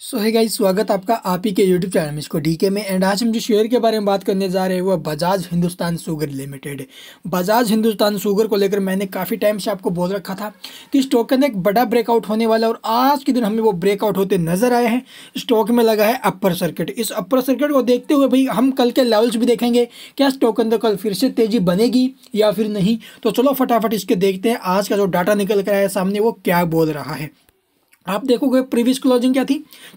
सो है गाई स्वागत आपका आप ही के यूट्यूब चैनल में इसको डीके में एंड आज हम जो शेयर के बारे में बात करने जा रहे हैं वो Bajaj Hindustan sugar limited Bajaj Hindustan sugar को लेकर मैंने काफ़ी टाइम से आपको बोल रखा था कि स्टॉक के अंदर एक बड़ा ब्रेकआउट होने वाला और आज के दिन हमें वो ब्रेकआउट होते नजर आए हैं स्टॉक में लगा है अपर सर्किट इस अपर सर्किट को देखते हुए भाई हम कल के लेवल्स भी देखेंगे क्या स्टॉक के अंदर कल फिर से तेजी बनेगी या फिर नहीं तो चलो फटाफट इसके देखते हैं आज का जो डाटा निकल कर आया सामने वो क्या बोल रहा है आप देखोगे प्रीवियस क्लोजिंग क्या थी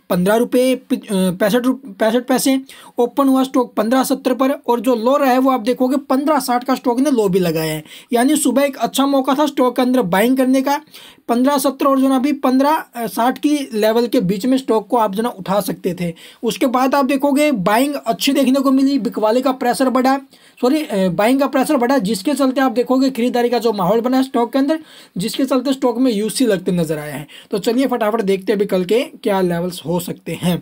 पंद्रह रुपये पैंसठ पैंसठ पैसे ओपन हुआ स्टॉक पंद्रह सत्तर पर और जो लो रहा है वो आप देखोगे पंद्रह साठ का स्टॉक ने लो भी लगाया है यानी सुबह एक अच्छा मौका था स्टॉक के अंदर बाइंग करने का पंद्रह सत्तर और जो ना अभी पंद्रह साठ की लेवल के बीच में स्टॉक को आप जो ना उठा सकते थे उसके बाद आप देखोगे बाइंग अच्छी देखने को मिली बिकवाले का प्रेशर बढ़ा सॉरी बाइंग का प्रेशर बढ़ा जिसके चलते आप देखोगे खरीदारी का जो माहौल बना स्टॉक के अंदर जिसके चलते स्टॉक में यूसी लगते नजर आया है तो चलिए फट फटाफट देखते हैं अभी कल के क्या लेवल्स हो सकते हैं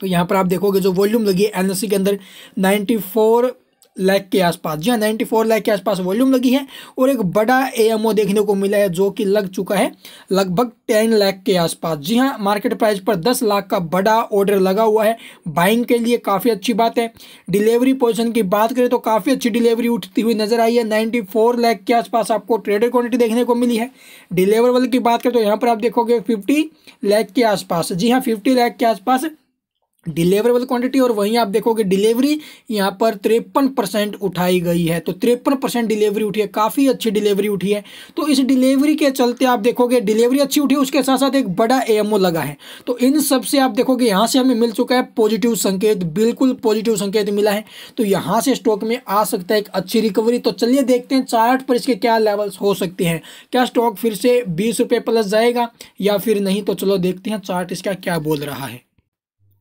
तो यहाँ पर आप देखोगे जो वॉल्यूम लगी है एन के अंदर नाइन्टी फोर लैक के आसपास जी हाँ नाइन्टी फोर लाख के आसपास वॉल्यूम लगी है और एक बड़ा एएमओ देखने को मिला है जो कि लग चुका है लगभग टेन लाख के आसपास जी हाँ मार्केट प्राइस पर दस लाख का बड़ा ऑर्डर लगा हुआ है बाइंग के लिए काफ़ी अच्छी बात है डिलीवरी पोजिशन की बात करें तो काफ़ी अच्छी डिलीवरी उठती हुई नजर आई है नाइन्टी फोर के आसपास आपको ट्रेडर क्वान्टिटी देखने को मिली है डिलीवरेबल की बात करें तो यहाँ पर आप देखोगे फिफ्टी लैख के आसपास जी हाँ फिफ्टी लाख के आसपास डिलीवरेबल क्वांटिटी और वहीं आप देखोगे डिलीवरी यहाँ पर तिरपन परसेंट उठाई गई है तो तिरपन परसेंट डिलीवरी उठी है काफ़ी अच्छी डिलीवरी उठी है तो इस डिलीवरी के चलते आप देखोगे डिलीवरी अच्छी उठी उसके साथ साथ एक बड़ा एएमओ लगा है तो इन सब से आप देखोगे यहाँ से हमें मिल चुका है पॉजिटिव संकेत बिल्कुल पॉजिटिव संकेत मिला है तो यहाँ से स्टॉक में आ सकता है एक अच्छी रिकवरी तो चलिए देखते हैं चार्ट पर इसके क्या लेवल्स हो सकते हैं क्या स्टॉक फिर से बीस प्लस जाएगा या फिर नहीं तो चलो देखते हैं चार्ट इसका क्या बोल रहा है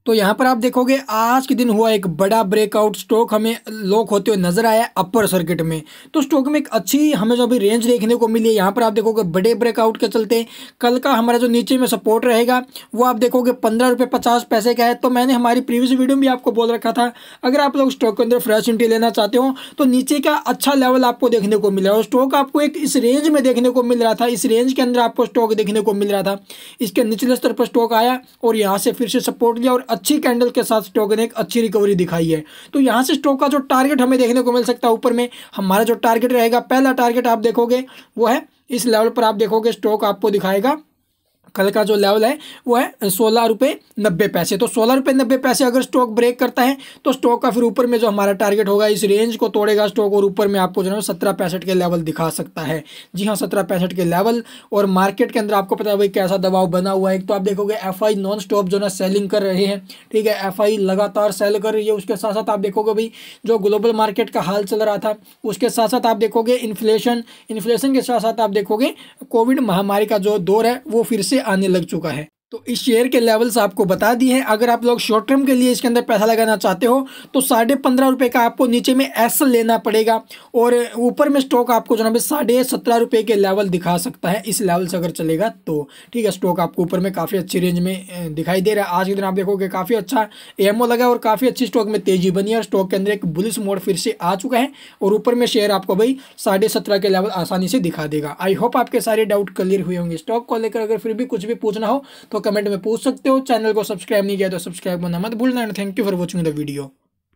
तो यहाँ पर आप देखोगे आज के दिन हुआ एक बड़ा ब्रेकआउट स्टॉक हमें लॉक होते हुए नजर आया अपर सर्किट में तो स्टॉक में एक अच्छी हमें जो अभी रेंज देखने को मिली है यहाँ पर आप देखोगे बड़े ब्रेकआउट के चलते कल का हमारा जो नीचे में सपोर्ट रहेगा वो आप देखोगे पंद्रह रुपये पचास पैसे का है तो मैंने हमारी प्रीवियस वीडियो में भी आपको बोल रखा था अगर आप लोग स्टॉक के अंदर फ्रेश इंट्री लेना चाहते हो तो नीचे का अच्छा लेवल आपको देखने को मिला और स्टॉक आपको एक इस रेंज में देखने को मिल रहा था इस रेंज के अंदर आपको स्टॉक देखने को मिल रहा था इसके निचले स्तर पर स्टॉक आया और यहाँ से फिर से सपोर्ट लिया और अच्छी कैंडल के साथ स्टॉक ने एक अच्छी रिकवरी दिखाई है तो यहाँ से स्टॉक का जो टारगेट हमें देखने को मिल सकता है ऊपर में हमारा जो टारगेट रहेगा पहला टारगेट आप देखोगे वो है इस लेवल पर आप देखोगे स्टॉक आपको दिखाएगा कल का जो लेवल है वो है सोलह रुपये नब्बे पैसे तो सोलह रुपये नब्बे पैसे अगर स्टॉक ब्रेक करता है तो स्टॉक का फिर ऊपर में जो हमारा टारगेट होगा इस रेंज को तोड़ेगा स्टॉक और ऊपर में आपको जो है सत्रह पैंसठ के लेवल दिखा सकता है जी हाँ सत्रह पैंसठ के लेवल और मार्केट के अंदर आपको पता है भाई कैसा दबाव बना हुआ है एक तो आप देखोगे एफ आई नॉन स्टॉप जो ना सेलिंग कर रहे हैं ठीक है एफ आई लगातार सेल कर रही है उसके साथ साथ आप देखोगे भाई जो ग्लोबल मार्केट का हाल चल रहा था उसके साथ साथ आप देखोगे इन्फ्लेशन इन्फ्लेशन के साथ साथ आप देखोगे कोविड महामारी का जो दौर है वो फिर से आने लग चुका है तो इस शेयर के लेवल्स आपको बता दिए हैं अगर आप लोग शॉर्ट टर्म के लिए इसके अंदर पैसा लगाना चाहते हो तो साढ़े पंद्रह रुपये का आपको नीचे में एस लेना पड़ेगा और ऊपर में स्टॉक आपको जो है साढ़े सत्रह रुपये के लेवल दिखा सकता है इस लेवल से अगर चलेगा तो ठीक है स्टॉक आपको ऊपर में काफ़ी अच्छी रेंज में दिखाई दे रहा है आज के दिन आप देखोगे काफ़ी अच्छा एमओ लगा और काफ़ी अच्छी स्टॉक में तेजी बनी है स्टॉक के अंदर एक बुलिस मोड फिर से आ चुका है और ऊपर में शेयर आपको भाई साढ़े सत्रह के लेवल आसानी से दिखा देगा आई होप आपके सारे डाउट क्लियर हुए होंगे स्टॉक को लेकर अगर फिर भी कुछ भी पूछना हो तो तो कमेंट में पूछ सकते हो चैनल को सब्सक्राइब नहीं किया तो सब्सक्राइब करना मत भूलना and thank you for watching the video